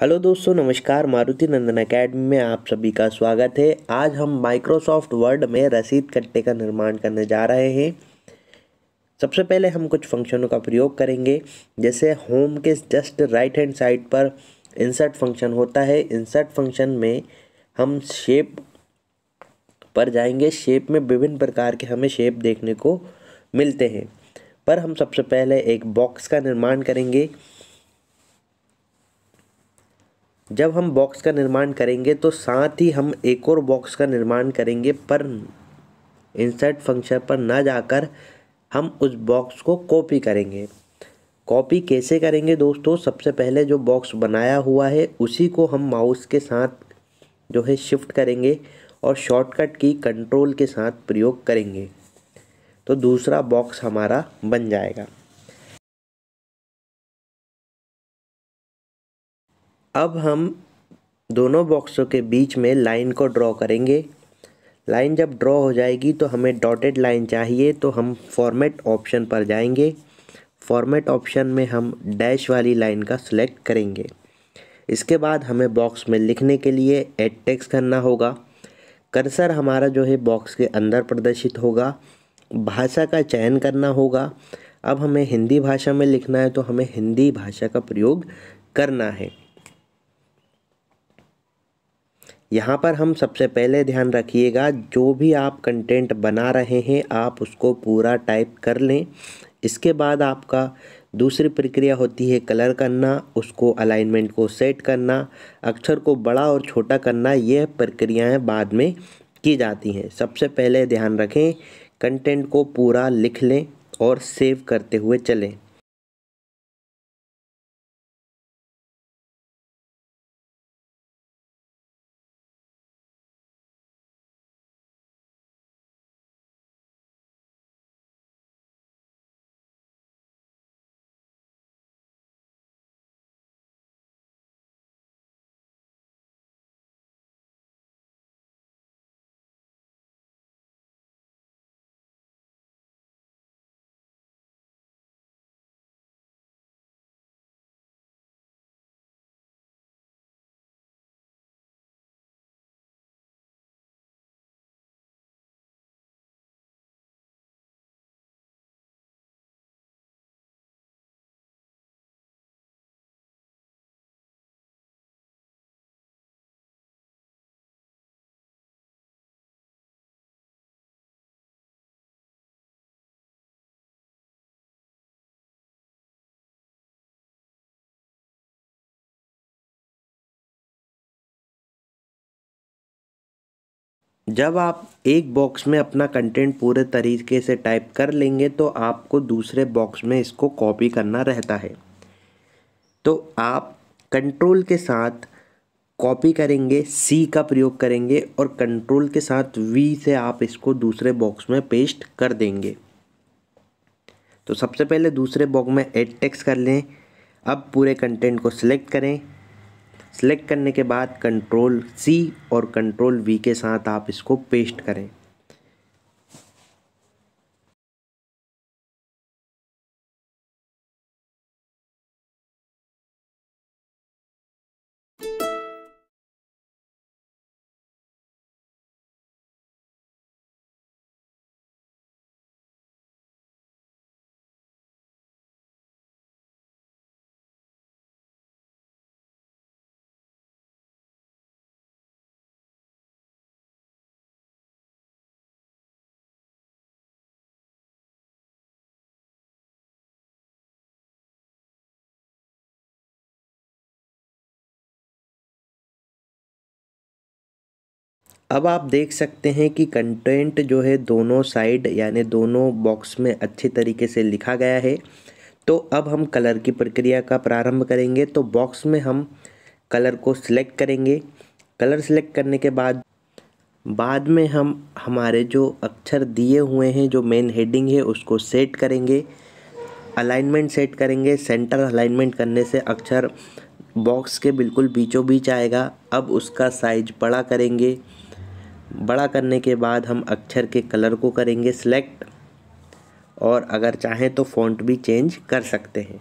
hello दोस्तों नमस्कार मारुति नंदन academy में आप सभी का स्वागत है आज हम माइक्रोसॉफ्ट वर्ड में रसीद कट्टे का निर्माण करने जा रहे हैं सबसे पहले हम कुछ फंक्शनों का प्रयोग करेंगे जैसे होम के जस्ट राइट हैंड साइड पर इंसर्ट फंक्शन होता है इंसर्ट फंक्शन में हम शेप पर जाएंगे शेप में विभिन्न प्रकार के हमें शेप देखने को मिलते हैं पर हम सबसे पहले एक बॉक्स का निर्माण करेंगे जब हम बॉक्स का निर्माण करेंगे तो साथ ही हम एक और बॉक्स का निर्माण करेंगे पर इंसर्ट फंक्शन पर ना जाकर हम उस बॉक्स को कॉपी करेंगे कॉपी कैसे करेंगे दोस्तों सबसे पहले जो बॉक्स बनाया हुआ है उसी को हम माउस के साथ जो है शिफ्ट करेंगे और शॉर्टकट की कंट्रोल के साथ प्रयोग करेंगे तो दूसरा बॉक्स हमारा बन जाएगा अब हम दोनों बॉक्सों के बीच में लाइन को ड्रॉ करेंगे लाइन जब ड्रॉ हो जाएगी तो हमें डॉटेड लाइन चाहिए तो हम फॉर्मेट ऑप्शन पर जाएंगे फॉर्मेट ऑप्शन में हम डैश वाली लाइन का सिलेक्ट करेंगे इसके बाद हमें बॉक्स में लिखने के लिए एड टेक्स करना होगा कर्सर हमारा जो है बॉक्स के अंदर प्रदर्शित होगा भाषा का चयन करना होगा अब हमें हिंदी भाषा में लिखना है तो हमें हिंदी भाषा का प्रयोग करना है यहाँ पर हम सबसे पहले ध्यान रखिएगा जो भी आप कंटेंट बना रहे हैं आप उसको पूरा टाइप कर लें इसके बाद आपका दूसरी प्रक्रिया होती है कलर करना उसको अलाइनमेंट को सेट करना अक्षर को बड़ा और छोटा करना यह प्रक्रियाएं बाद में की जाती हैं सबसे पहले ध्यान रखें कंटेंट को पूरा लिख लें और सेव करते हुए चलें जब आप एक बॉक्स में अपना कंटेंट पूरे तरीके से टाइप कर लेंगे तो आपको दूसरे बॉक्स में इसको कॉपी करना रहता है तो आप कंट्रोल के साथ कॉपी करेंगे सी का प्रयोग करेंगे और कंट्रोल के साथ वी से आप इसको दूसरे बॉक्स में पेस्ट कर देंगे तो सबसे पहले दूसरे बॉक्स में एड टेक्स कर लें अब पूरे कंटेंट को सिलेक्ट करें सेलेक्ट करने के बाद कंट्रोल सी और कंट्रोल वी के साथ आप इसको पेस्ट करें अब आप देख सकते हैं कि कंटेंट जो है दोनों साइड यानी दोनों बॉक्स में अच्छे तरीके से लिखा गया है तो अब हम कलर की प्रक्रिया का प्रारंभ करेंगे तो बॉक्स में हम कलर को सिलेक्ट करेंगे कलर सिलेक्ट करने के बाद बाद में हम हमारे जो अक्षर दिए हुए हैं जो मेन हेडिंग है उसको सेट करेंगे अलाइनमेंट सेट करेंगे सेंटर अलाइनमेंट करने से अक्षर बॉक्स के बिल्कुल बीचों बीच आएगा अब उसका साइज बड़ा करेंगे बड़ा करने के बाद हम अक्षर के कलर को करेंगे सिलेक्ट और अगर चाहें तो फ़ॉन्ट भी चेंज कर सकते हैं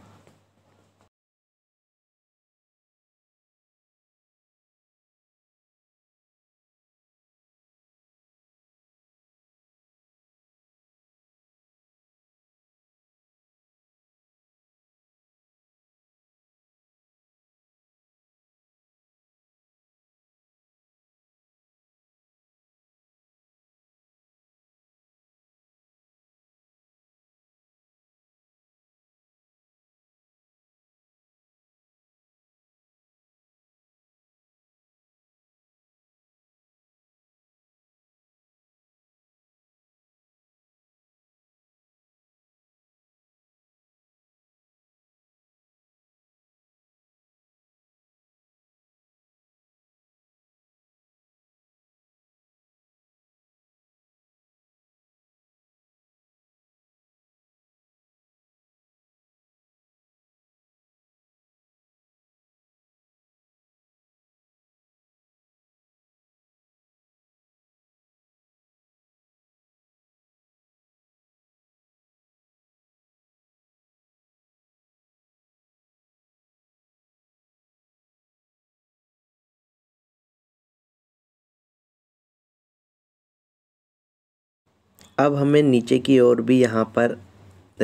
अब हमें नीचे की ओर भी यहाँ पर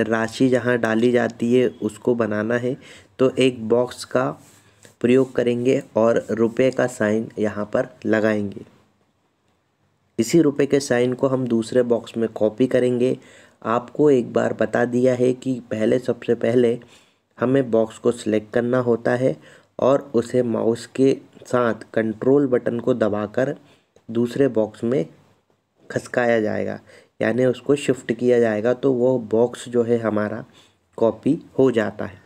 राशि जहाँ डाली जाती है उसको बनाना है तो एक बॉक्स का प्रयोग करेंगे और रुपए का साइन यहाँ पर लगाएंगे इसी रुपए के साइन को हम दूसरे बॉक्स में कॉपी करेंगे आपको एक बार बता दिया है कि पहले सबसे पहले हमें बॉक्स को सिलेक्ट करना होता है और उसे माउस के साथ कंट्रोल बटन को दबाकर दूसरे बॉक्स में खसकाया जाएगा यानी उसको शिफ्ट किया जाएगा तो वो बॉक्स जो है हमारा कॉपी हो जाता है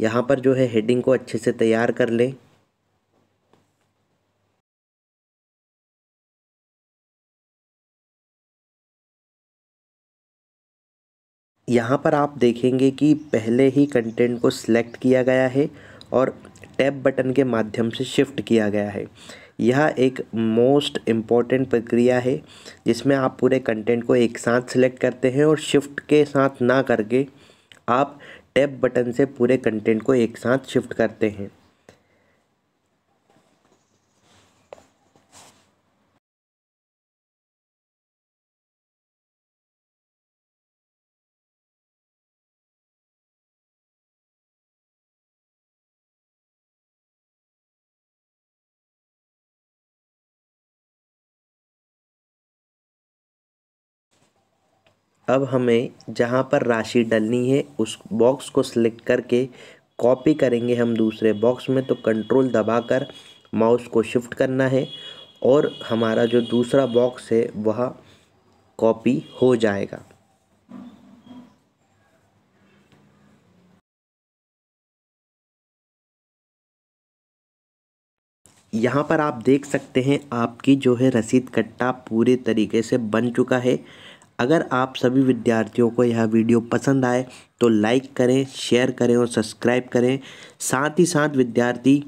यहाँ पर जो है हेडिंग को अच्छे से तैयार कर लें यहाँ पर आप देखेंगे कि पहले ही कंटेंट को सिलेक्ट किया गया है और टैब बटन के माध्यम से शिफ्ट किया गया है यह एक मोस्ट इम्पॉर्टेंट प्रक्रिया है जिसमें आप पूरे कंटेंट को एक साथ सिलेक्ट करते हैं और शिफ्ट के साथ ना करके आप टैब बटन से पूरे कंटेंट को एक साथ शिफ्ट करते हैं अब हमें जहाँ पर राशि डलनी है उस बॉक्स को सिलेक्ट करके कॉपी करेंगे हम दूसरे बॉक्स में तो कंट्रोल दबाकर माउस को शिफ्ट करना है और हमारा जो दूसरा बॉक्स है वह कॉपी हो जाएगा यहाँ पर आप देख सकते हैं आपकी जो है रसीद कट्टा पूरे तरीके से बन चुका है अगर आप सभी विद्यार्थियों को यह वीडियो पसंद आए तो लाइक करें शेयर करें और सब्सक्राइब करें साथ ही साथ विद्यार्थी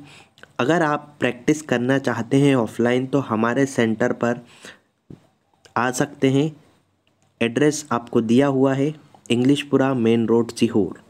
अगर आप प्रैक्टिस करना चाहते हैं ऑफलाइन तो हमारे सेंटर पर आ सकते हैं एड्रेस आपको दिया हुआ है इंग्लिशपुरा मेन रोड सीहोर